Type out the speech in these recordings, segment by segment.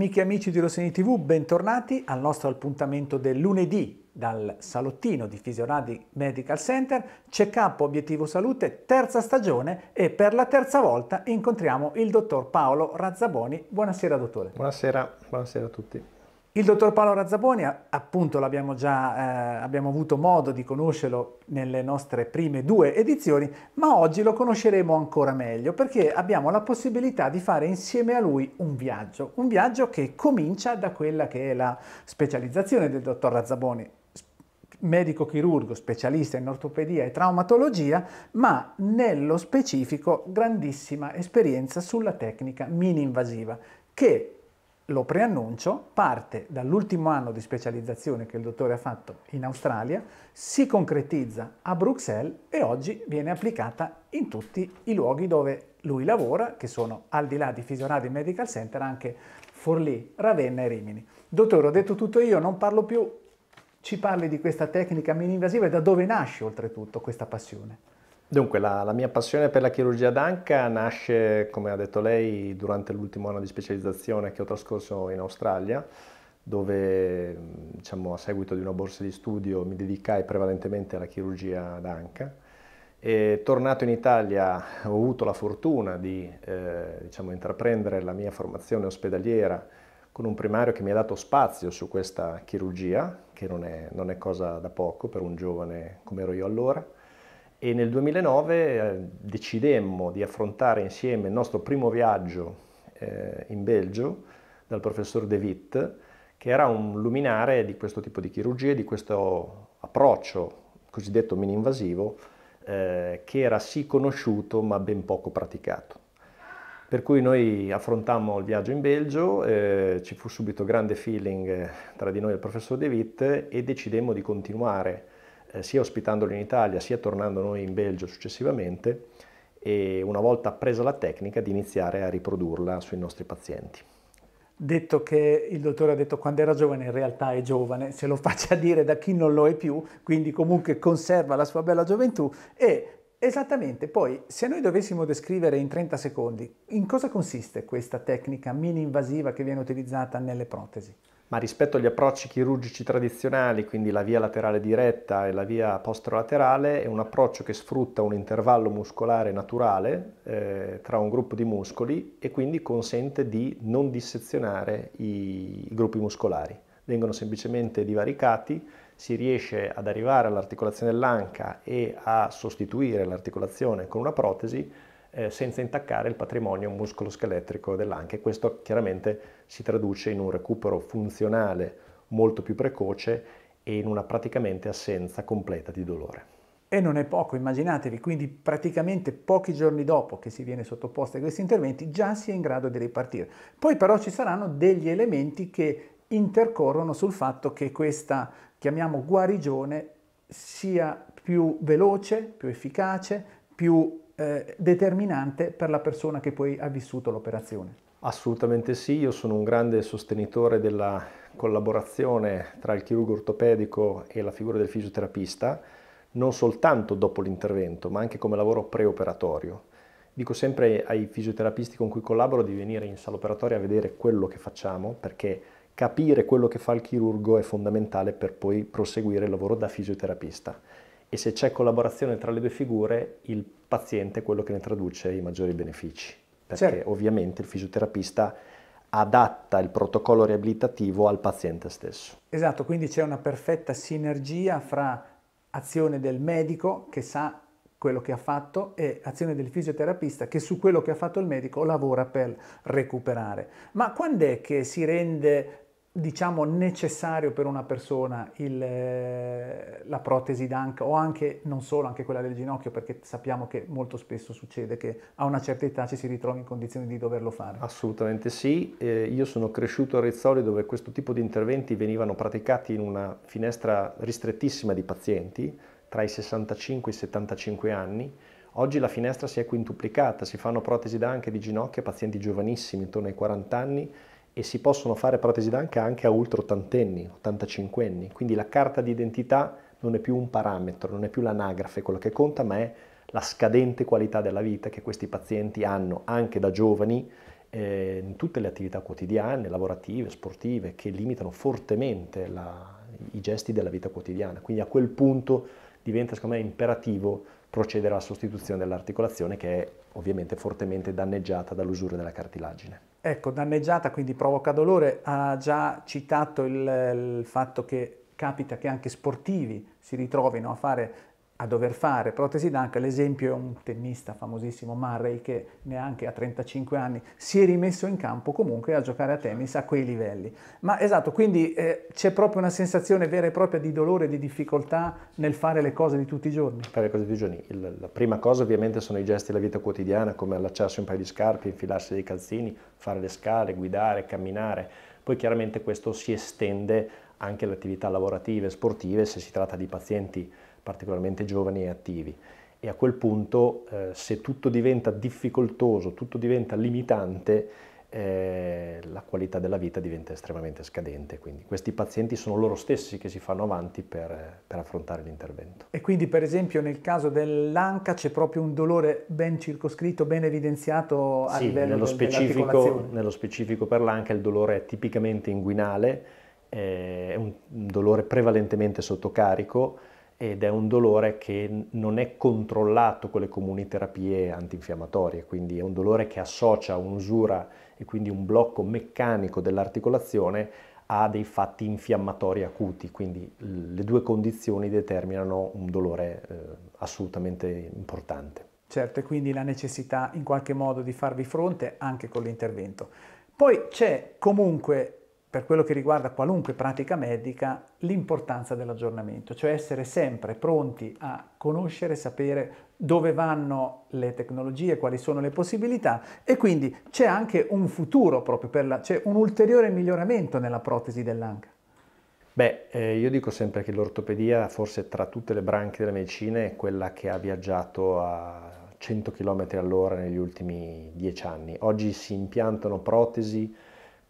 Amiche e amici di Rossini TV, bentornati al nostro appuntamento del lunedì dal salottino di Fisioradio Medical Center, check up obiettivo salute, terza stagione e per la terza volta incontriamo il dottor Paolo Razzaboni. Buonasera dottore. Buonasera, buonasera a tutti. Il dottor Paolo Razzaboni, appunto l'abbiamo già, eh, abbiamo avuto modo di conoscerlo nelle nostre prime due edizioni, ma oggi lo conosceremo ancora meglio perché abbiamo la possibilità di fare insieme a lui un viaggio, un viaggio che comincia da quella che è la specializzazione del dottor Razzaboni, medico chirurgo, specialista in ortopedia e traumatologia, ma nello specifico grandissima esperienza sulla tecnica mini invasiva che lo preannuncio, parte dall'ultimo anno di specializzazione che il dottore ha fatto in Australia, si concretizza a Bruxelles e oggi viene applicata in tutti i luoghi dove lui lavora, che sono al di là di Fisioradio Medical Center, anche Forlì, Ravenna e Rimini. Dottore, ho detto tutto io, non parlo più, ci parli di questa tecnica mini invasiva e da dove nasce oltretutto questa passione? Dunque, la, la, mia passione per la chirurgia d'anca nasce, come ha detto lei, durante l'ultimo anno di specializzazione che ho trascorso in Australia, dove diciamo, a seguito di una borsa di studio mi dedicai prevalentemente alla chirurgia d'anca. E, tornato in Italia ho avuto la fortuna di eh, diciamo, intraprendere la mia formazione ospedaliera con un primario che mi ha dato spazio su questa chirurgia, che non è, non è cosa da poco per un giovane come ero io allora e nel 2009 eh, decidemmo di affrontare insieme il nostro primo viaggio eh, in Belgio dal professor De Witt, che era un luminare di questo tipo di chirurgia, di questo approccio cosiddetto mini-invasivo, eh, che era sì conosciuto ma ben poco praticato. Per cui noi affrontammo il viaggio in Belgio, eh, ci fu subito grande feeling eh, tra di noi e il professor De Witt e decidemmo di continuare eh, sia ospitandolo in Italia sia tornando noi in Belgio successivamente e una volta appresa la tecnica di iniziare a riprodurla sui nostri pazienti. Detto che il dottore ha detto quando era giovane, in realtà è giovane, se lo faccia dire da chi non lo è più, quindi comunque conserva la sua bella gioventù e Esattamente, poi se noi dovessimo descrivere in 30 secondi in cosa consiste questa tecnica mini invasiva che viene utilizzata nelle protesi? ma rispetto agli approcci chirurgici tradizionali, quindi la via laterale diretta e la via postrolaterale, è un approccio che sfrutta un intervallo muscolare naturale eh, tra un gruppo di muscoli e quindi consente di non dissezionare i, i gruppi muscolari. Vengono semplicemente divaricati, si riesce ad arrivare all'articolazione dell'anca e a sostituire l'articolazione con una protesi eh, senza intaccare il patrimonio muscolo-scheletrico dell'anca e questo chiaramente si traduce in un recupero funzionale molto più precoce e in una praticamente assenza completa di dolore. E non è poco, immaginatevi, quindi praticamente pochi giorni dopo che si viene sottoposti a questi interventi già si è in grado di ripartire. Poi però ci saranno degli elementi che intercorrono sul fatto che questa, chiamiamo guarigione, sia più veloce, più efficace, più eh, determinante per la persona che poi ha vissuto l'operazione. Assolutamente sì, io sono un grande sostenitore della collaborazione tra il chirurgo ortopedico e la figura del fisioterapista, non soltanto dopo l'intervento, ma anche come lavoro preoperatorio. Dico sempre ai fisioterapisti con cui collaboro di venire in sala operatoria a vedere quello che facciamo, perché capire quello che fa il chirurgo è fondamentale per poi proseguire il lavoro da fisioterapista. E se c'è collaborazione tra le due figure, il paziente è quello che ne traduce i maggiori benefici perché certo. ovviamente il fisioterapista adatta il protocollo riabilitativo al paziente stesso. Esatto, quindi c'è una perfetta sinergia fra azione del medico che sa quello che ha fatto e azione del fisioterapista che su quello che ha fatto il medico lavora per recuperare. Ma quando è che si rende diciamo necessario per una persona il, eh, la protesi d'anc o anche non solo anche quella del ginocchio perché sappiamo che molto spesso succede che a una certa età ci si ritrovi in condizioni di doverlo fare assolutamente sì eh, io sono cresciuto a Rizzoli dove questo tipo di interventi venivano praticati in una finestra ristrettissima di pazienti tra i 65 e i 75 anni oggi la finestra si è quintuplicata si fanno protesi d'anca di ginocchio a pazienti giovanissimi intorno ai 40 anni e si possono fare protesi d'anca anche a oltre 80 anni, 85 anni, quindi la carta d'identità non è più un parametro, non è più l'anagrafe quello che conta, ma è la scadente qualità della vita che questi pazienti hanno anche da giovani eh, in tutte le attività quotidiane, lavorative, sportive, che limitano fortemente la, i gesti della vita quotidiana. Quindi a quel punto diventa secondo me imperativo procedere alla sostituzione dell'articolazione che è ovviamente fortemente danneggiata dall'usura della cartilagine. Ecco, danneggiata, quindi provoca dolore, ha già citato il, il fatto che capita che anche sportivi si ritrovino a fare a dover fare protesi d'anca, l'esempio è un tennista famosissimo, Murray, che neanche a 35 anni si è rimesso in campo comunque a giocare a tennis a quei livelli. Ma esatto, quindi eh, c'è proprio una sensazione vera e propria di dolore, di difficoltà nel fare le cose di tutti i giorni. Fare le cose di tutti i giorni. la prima cosa ovviamente sono i gesti della vita quotidiana, come allacciarsi un paio di scarpe, infilarsi dei calzini, fare le scale, guidare, camminare. Poi chiaramente questo si estende anche alle attività lavorative, sportive, se si tratta di pazienti particolarmente giovani e attivi. E a quel punto, eh, se tutto diventa difficoltoso, tutto diventa limitante, eh, la qualità della vita diventa estremamente scadente. Quindi questi pazienti sono loro stessi che si fanno avanti per, per affrontare l'intervento. E quindi, per esempio, nel caso dell'anca c'è proprio un dolore ben circoscritto, ben evidenziato a sì, livello nello specifico, nello specifico per l'anca il dolore è tipicamente inguinale, è un dolore prevalentemente sottocarico ed è un dolore che non è controllato con le comuni terapie antinfiammatorie, quindi è un dolore che associa un'usura e quindi un blocco meccanico dell'articolazione a dei fatti infiammatori acuti, quindi le due condizioni determinano un dolore eh, assolutamente importante. Certo, e quindi la necessità in qualche modo di farvi fronte anche con l'intervento. Poi c'è comunque per quello che riguarda qualunque pratica medica, l'importanza dell'aggiornamento, cioè essere sempre pronti a conoscere, sapere dove vanno le tecnologie, quali sono le possibilità e quindi c'è anche un futuro proprio, per la, c'è un ulteriore miglioramento nella protesi dell'anca. Beh, eh, io dico sempre che l'ortopedia forse tra tutte le branche della medicina è quella che ha viaggiato a 100 km all'ora negli ultimi dieci anni. Oggi si impiantano protesi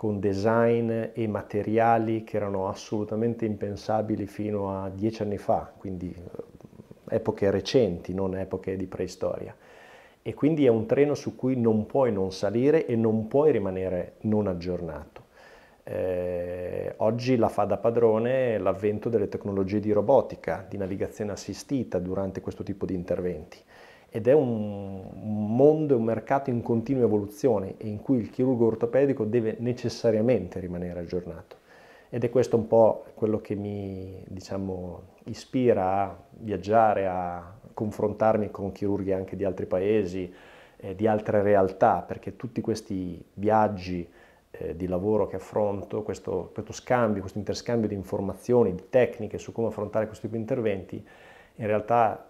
con design e materiali che erano assolutamente impensabili fino a dieci anni fa, quindi eh, epoche recenti, non epoche di preistoria. E quindi è un treno su cui non puoi non salire e non puoi rimanere non aggiornato. Eh, oggi la fa da padrone l'avvento delle tecnologie di robotica, di navigazione assistita durante questo tipo di interventi ed è un mondo, e un mercato in continua evoluzione e in cui il chirurgo ortopedico deve necessariamente rimanere aggiornato. Ed è questo un po' quello che mi diciamo, ispira a viaggiare, a confrontarmi con chirurghi anche di altri paesi, eh, di altre realtà, perché tutti questi viaggi eh, di lavoro che affronto, questo, questo scambio, questo interscambio di informazioni, di tecniche su come affrontare questo tipo di interventi, in realtà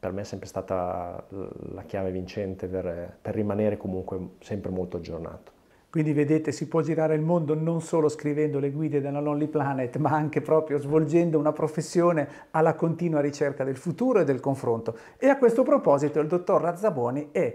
per me è sempre stata la chiave vincente per, per rimanere comunque sempre molto aggiornato. Quindi vedete si può girare il mondo non solo scrivendo le guide della Lonely Planet, ma anche proprio svolgendo una professione alla continua ricerca del futuro e del confronto. E a questo proposito il dottor Razzaboni è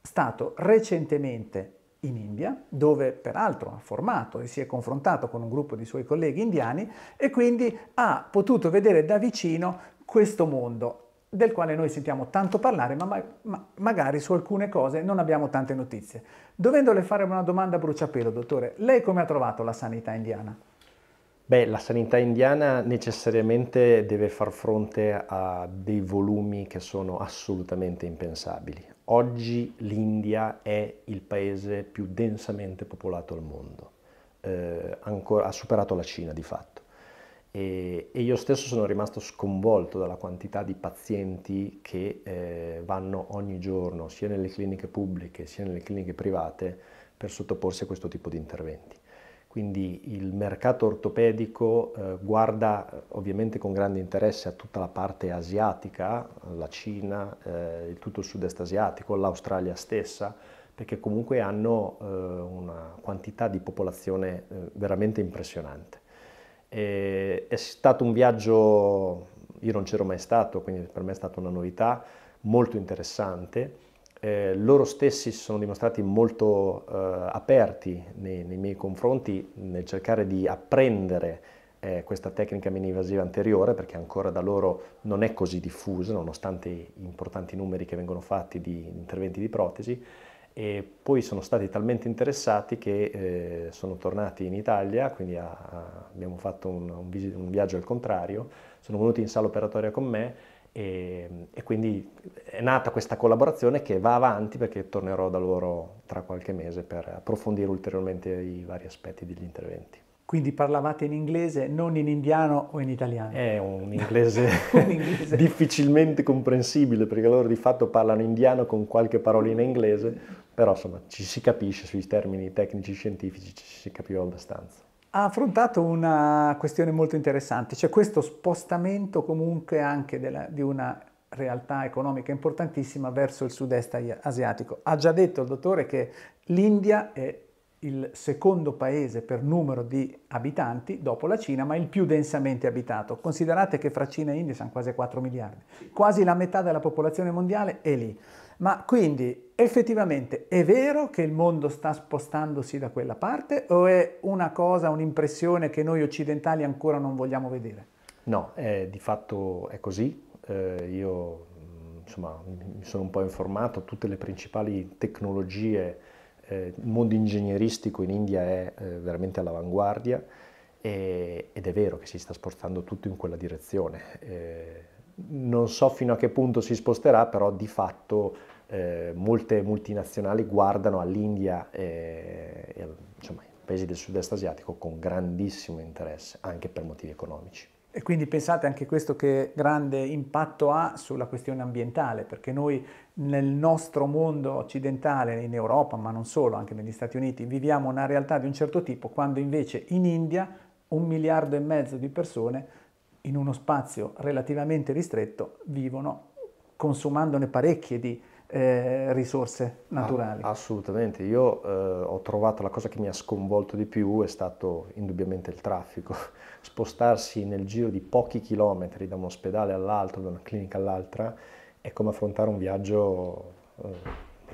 stato recentemente in India, dove peraltro ha formato e si è confrontato con un gruppo di suoi colleghi indiani e quindi ha potuto vedere da vicino questo mondo del quale noi sentiamo tanto parlare, ma, ma, ma, magari su alcune cose non abbiamo tante notizie. Dovendole fare una domanda a bruciapelo, dottore, lei come ha trovato la sanità indiana? Beh, la sanità indiana necessariamente deve far fronte a dei volumi che sono assolutamente impensabili. Oggi l'India è il paese più densamente popolato al mondo, eh, ancora, ha superato la Cina di fatto e, e, io stesso sono rimasto sconvolto dalla quantità di pazienti che eh, vanno ogni giorno sia nelle cliniche pubbliche sia nelle cliniche private per sottoporsi a questo tipo di interventi. Quindi il mercato ortopedico eh, guarda eh, ovviamente con grande interesse a tutta la parte asiatica, la Cina, eh, tutto il sud-est asiatico, l'Australia stessa, perché comunque hanno eh, una quantità di popolazione eh, veramente impressionante. E è stato un viaggio, io non c'ero mai stato, quindi per me è stata una novità molto interessante. Eh, loro stessi si sono dimostrati molto eh, aperti nei, nei, miei confronti nel cercare di apprendere eh, questa tecnica mini-invasiva anteriore perché ancora da loro non è così diffusa nonostante gli importanti numeri che vengono fatti di interventi di protesi e poi sono stati talmente interessati che eh, sono tornati in Italia, quindi a, a, abbiamo fatto un, un, visito, un, viaggio al contrario, sono venuti in sala operatoria con me e, e, quindi è nata questa collaborazione che va avanti perché tornerò da loro tra qualche mese per approfondire ulteriormente i vari aspetti degli interventi. Quindi parlavate in inglese, non in indiano o in italiano? È un inglese, un inglese. difficilmente comprensibile perché loro di fatto parlano indiano con qualche parolina inglese, però insomma ci si capisce sui termini tecnici scientifici, ci si capiva abbastanza. Ha affrontato una questione molto interessante, cioè questo spostamento comunque anche della, di una realtà economica importantissima verso il sud-est asiatico. Ha già detto il dottore che l'India è il secondo paese per numero di abitanti dopo la Cina, ma il più densamente abitato. Considerate che fra Cina e India sono quasi 4 miliardi, quasi la metà della popolazione mondiale è lì. Ma quindi effettivamente è vero che il mondo sta spostandosi da quella parte o è una cosa, un'impressione che noi occidentali ancora non vogliamo vedere? No, eh, di fatto è così. Eh, io mm, insomma, mi sono un po' informato, tutte le principali tecnologie eh, il mondo ingegneristico in India è eh, veramente all'avanguardia e, ed è vero che si sta spostando tutto in quella direzione. Eh, non so fino a che punto si sposterà, però di fatto eh, molte multinazionali guardano all'India e, e insomma, ai paesi del sud-est asiatico con grandissimo interesse, anche per motivi economici. E quindi pensate anche questo che grande impatto ha sulla questione ambientale, perché noi nel nostro mondo occidentale, in Europa, ma non solo, anche negli Stati Uniti, viviamo una realtà di un certo tipo, quando invece in India un miliardo e mezzo di persone in uno spazio relativamente ristretto vivono consumandone parecchie di eh, risorse ah, naturali. Ah, assolutamente, io eh, ho trovato la cosa che mi ha sconvolto di più è stato indubbiamente il traffico. Spostarsi nel giro di pochi chilometri da un ospedale all'altro, da una clinica all'altra, è come affrontare un viaggio eh,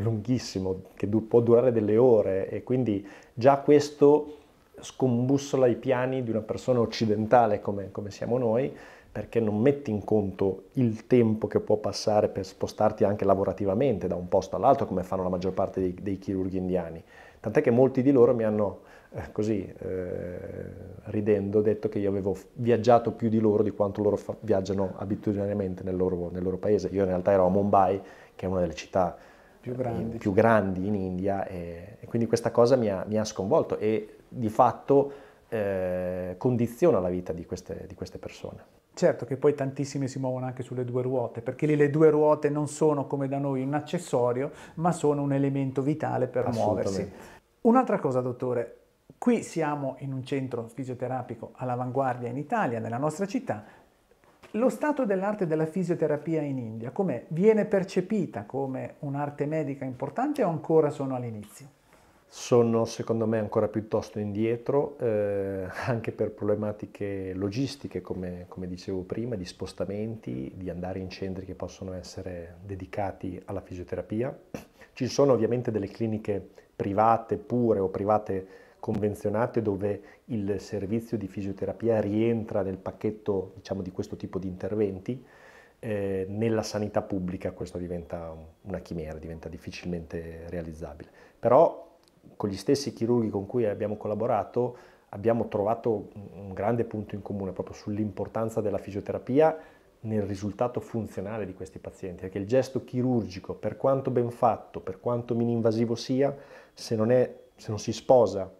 lunghissimo che du- può durare delle ore e quindi già questo scombussola i piani di una persona occidentale come, come siamo noi perché non metti in conto il tempo che può passare per spostarti anche lavorativamente da un posto all'altro come fanno la maggior parte dei, dei chirurghi indiani. Tant'è che molti di loro mi hanno eh, così eh, ridendo, detto che io avevo viaggiato più di loro di quanto loro fa- viaggiano abitudinariamente nel loro, nel loro, paese. Io in realtà ero a Mumbai, che è una delle città più eh, grandi, in, più grandi in India, e, e, quindi questa cosa mi ha, mi ha sconvolto e di fatto eh, condiziona la vita di queste, di queste persone. Certo che poi tantissime si muovono anche sulle due ruote, perché lì le due ruote non sono come da noi un accessorio, ma sono un elemento vitale per muoversi. Un'altra cosa, dottore, Qui siamo in un centro fisioterapico all'avanguardia in Italia, nella nostra città. Lo stato dell'arte della fisioterapia in India, come viene percepita come un'arte medica importante o ancora sono all'inizio? sono secondo me ancora piuttosto indietro eh, anche per problematiche logistiche come, come, dicevo prima di spostamenti di andare in centri che possono essere dedicati alla fisioterapia ci sono ovviamente delle cliniche private pure o private convenzionate dove il servizio di fisioterapia rientra nel pacchetto diciamo, di questo tipo di interventi, eh, nella sanità pubblica questo diventa una chimera, diventa difficilmente realizzabile. Però con gli stessi chirurghi con cui abbiamo collaborato abbiamo trovato un grande punto in comune proprio sull'importanza della fisioterapia nel risultato funzionale di questi pazienti, perché il gesto chirurgico, per quanto ben fatto, per quanto mininvasivo sia, se non, è, se non si sposa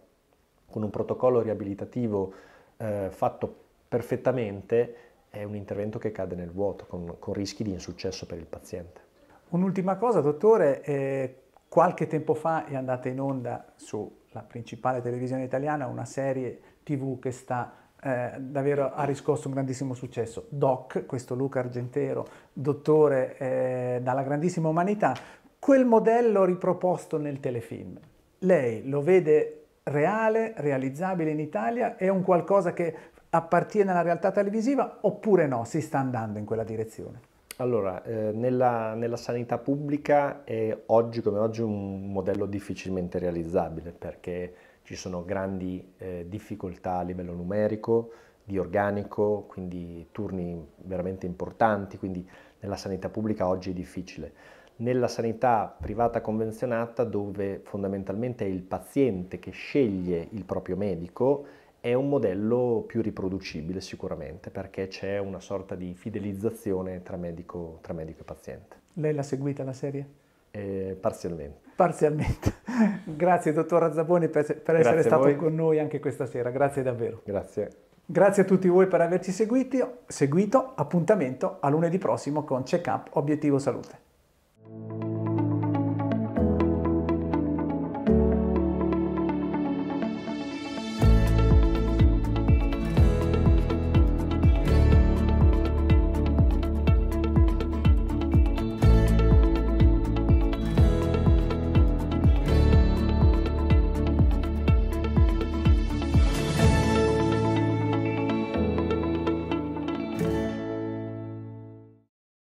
con un protocollo riabilitativo eh, fatto perfettamente è un intervento che cade nel vuoto con, con rischi di insuccesso per il paziente. Un'ultima cosa, dottore, eh, qualche tempo fa è andata in onda sulla principale televisione italiana una serie tv che sta eh, davvero ha riscosso un grandissimo successo. Doc, questo Luca Argentero, dottore eh, dalla grandissima umanità, quel modello riproposto nel telefilm, lei lo vede reale, realizzabile in Italia? È un qualcosa che appartiene alla realtà televisiva oppure no? Si sta andando in quella direzione? Allora, eh, nella, nella, sanità pubblica è oggi come oggi un modello difficilmente realizzabile perché ci sono grandi eh, difficoltà a livello numerico, di organico, quindi turni veramente importanti, quindi nella sanità pubblica oggi è difficile nella sanità privata convenzionata dove fondamentalmente è il paziente che sceglie il proprio medico è un modello più riproducibile sicuramente perché c'è una sorta di fidelizzazione tra medico, tra medico e paziente. Lei l'ha seguita la serie? Eh, parzialmente. Parzialmente. Grazie dottor Razzaboni per, per essere stato con noi anche questa sera, grazie davvero. Grazie. Grazie a tutti voi per averci seguiti, seguito, appuntamento a lunedì prossimo con Check Up Obiettivo Salute.